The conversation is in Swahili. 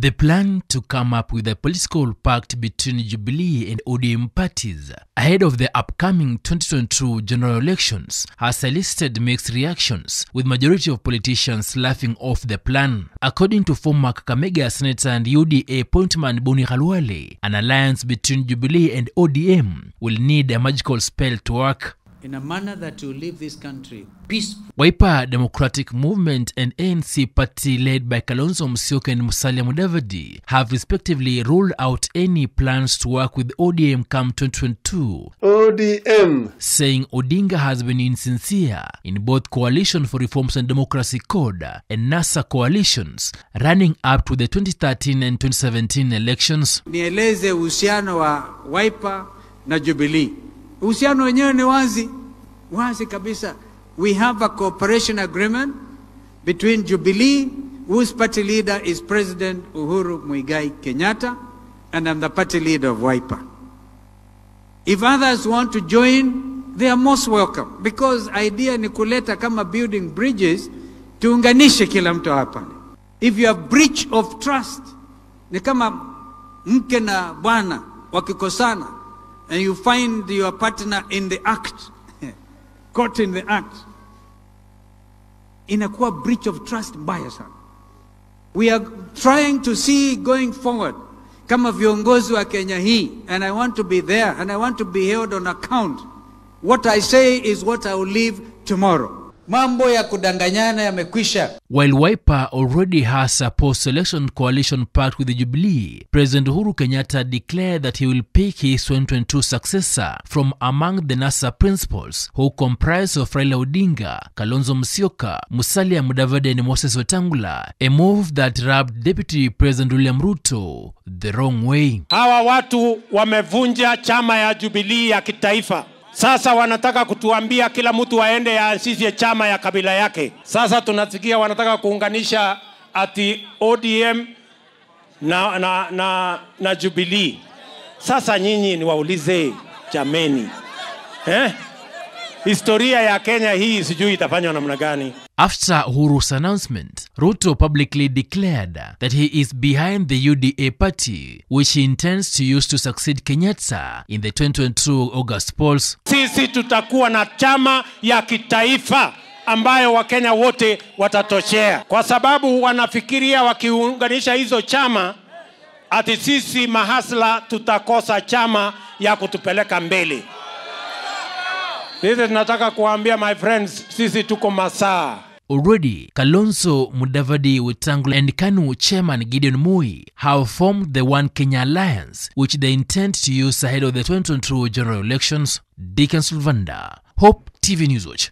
The plan to come up with a political pact between Jubilee and ODM parties ahead of the upcoming 2022 general elections has elicited mixed reactions, with majority of politicians laughing off the plan. According to former Kakamega Senator and UDA appointment Boni Khalwale, an alliance between Jubilee and ODM will need a magical spell to work in a manner that leave this country peaceful. Wiper Democratic Movement and ANC party led by Kalonzo Musyoka and Musalia Mudavadi have respectively ruled out any plans to work with ODM come 2022. ODM saying Odinga has been insincere in both Coalition for Reforms and Democracy Code and NASA coalitions running up to the 2013 and 2017 elections. Nieleze uhusiano wa Wiper na Jubilee Uhusiano wenyewe ni wazi wazi kabisa. We have a cooperation agreement between Jubilee whose party leader is President Uhuru Muigai Kenyatta and I'm the party leader of Wiper. If others want to join, they are most welcome because idea ni kuleta kama building bridges, tuunganishe kila mtu hapa. If you have breach of trust, ni kama mke na bwana wakikosana and you find your partner in the act, caught in the act, in a inakuwa breach of trust by sana. We are trying to see going forward Come kama viongozi wa Kenya hii, and I want to be there and I want to be held on account. What I say is what I will leave tomorrow. Mambo ya kudanganyana yamekwisha. While Wiper already has a post-election coalition part with the Jubilee, President Uhuru Kenyatta declared that he will pick his 2022 successor from among the NASA principals who comprise of Raila Odinga, Kalonzo msioka Musalia Mudavadi and Moses Wetangula, a move that rubbed Deputy President William Ruto the wrong way. Hawa watu wamevunja chama ya Jubilee ya kitaifa. Sasa wanataka kutuambia kila mtu aende aanzishe chama ya kabila yake. Sasa tunasikia wanataka kuunganisha ati ODM na, na, na, na Jubilee. Sasa nyinyi niwaulize jameni, eh? historia ya Kenya hii sijui itafanywa namna gani? After Uhuru's announcement, Ruto publicly declared that he is behind the UDA party, which he intends to use to succeed Kenyatta in the 2022 August polls. Sisi tutakuwa na chama ya kitaifa ambayo Wakenya wote watatoshea, kwa sababu wanafikiria wakiunganisha hizo chama ati sisi mahasla tutakosa chama ya kutupeleka mbele. Sisi tunataka kuambia my friends, sisi tuko masaa Already, Kalonzo Mudavadi, Wetangula, and KANU chairman Gideon Moi have formed the One Kenya Alliance, which they intend to use ahead of the 2022 general elections. Deacon sulvanda Hope TV Newswatch.